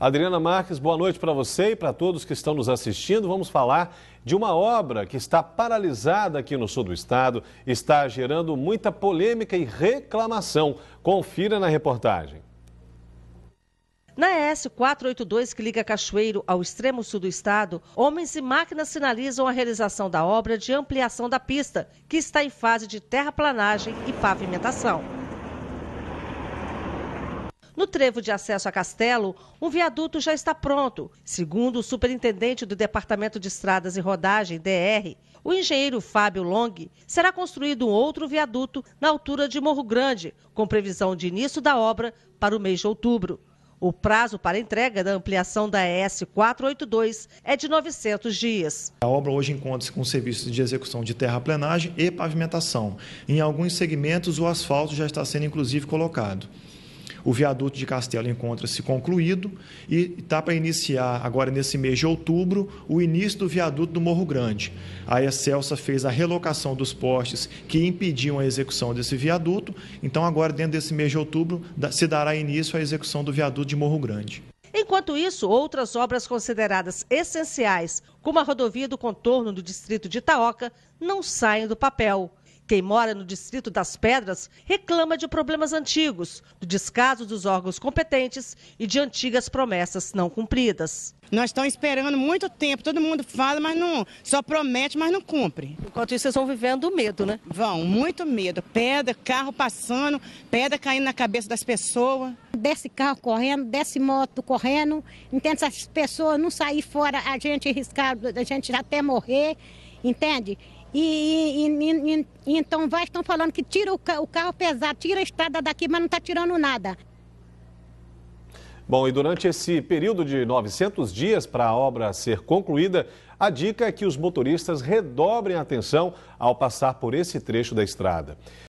Adriana Marques, boa noite para você e para todos que estão nos assistindo. Vamos falar de uma obra que está paralisada aqui no sul do estado, está gerando muita polêmica e reclamação. Confira na reportagem. Na ES 482, que liga Cachoeiro ao extremo sul do estado, homens e máquinas sinalizam a realização da obra de ampliação da pista, que está em fase de terraplanagem e pavimentação. No trevo de acesso a Castelo, um viaduto já está pronto. Segundo o superintendente do Departamento de Estradas e Rodagem, DR, o engenheiro Fábio Long, será construído um outro viaduto na altura de Morro Grande, com previsão de início da obra para o mês de outubro. O prazo para entrega da ampliação da ES 482 é de 900 dias. A obra hoje encontra-se com serviços de execução de terraplenagem e pavimentação. Em alguns segmentos, o asfalto já está sendo inclusive colocado. O viaduto de Castelo encontra-se concluído e está para iniciar, agora nesse mês de outubro, o início do viaduto do Morro Grande. A Excelsa fez a relocação dos postes que impediam a execução desse viaduto, então agora, dentro desse mês de outubro, se dará início à execução do viaduto de Morro Grande. Enquanto isso, outras obras consideradas essenciais, como a rodovia do contorno do distrito de Itaoca, não saem do papel. Quem mora no Distrito das Pedras reclama de problemas antigos, do descaso dos órgãos competentes e de antigas promessas não cumpridas. Nós estamos esperando muito tempo, todo mundo fala, mas não, só promete, mas não cumpre. Enquanto isso, vocês vão vivendo medo, né? Vão, muito medo. Pedra, carro passando, pedra caindo na cabeça das pessoas. Desce carro correndo, desce moto correndo, entende? As pessoas não sair fora, a gente arriscar, é a gente até morrer, entende? E, e, e, e então vai, estão falando que tira o, o carro pesado, tira a estrada daqui, mas não está tirando nada. Bom, e durante esse período de 900 dias para a obra ser concluída, a dica é que os motoristas redobrem a atenção ao passar por esse trecho da estrada.